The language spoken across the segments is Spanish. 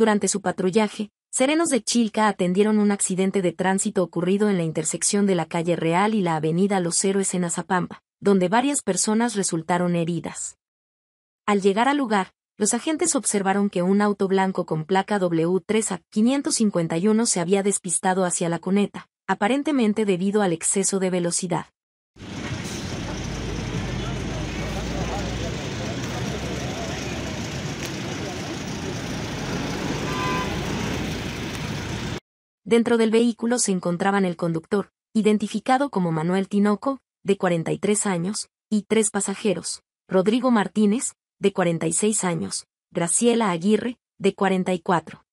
durante su patrullaje, serenos de Chilca atendieron un accidente de tránsito ocurrido en la intersección de la calle Real y la avenida Los Héroes en Azapampa, donde varias personas resultaron heridas. Al llegar al lugar, los agentes observaron que un auto blanco con placa W3A551 se había despistado hacia la cuneta, aparentemente debido al exceso de velocidad. Dentro del vehículo se encontraban el conductor, identificado como Manuel Tinoco, de 43 años, y tres pasajeros, Rodrigo Martínez, de 46 años, Graciela Aguirre, de 44,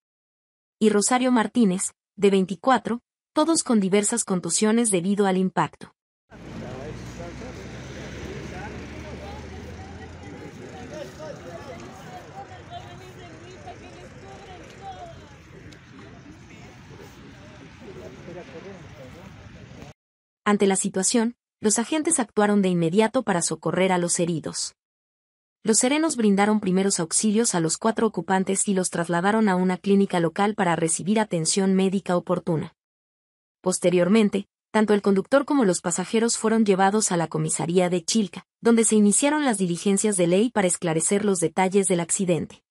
y Rosario Martínez, de 24, todos con diversas contusiones debido al impacto. Ante la situación, los agentes actuaron de inmediato para socorrer a los heridos. Los serenos brindaron primeros auxilios a los cuatro ocupantes y los trasladaron a una clínica local para recibir atención médica oportuna. Posteriormente, tanto el conductor como los pasajeros fueron llevados a la comisaría de Chilca, donde se iniciaron las diligencias de ley para esclarecer los detalles del accidente.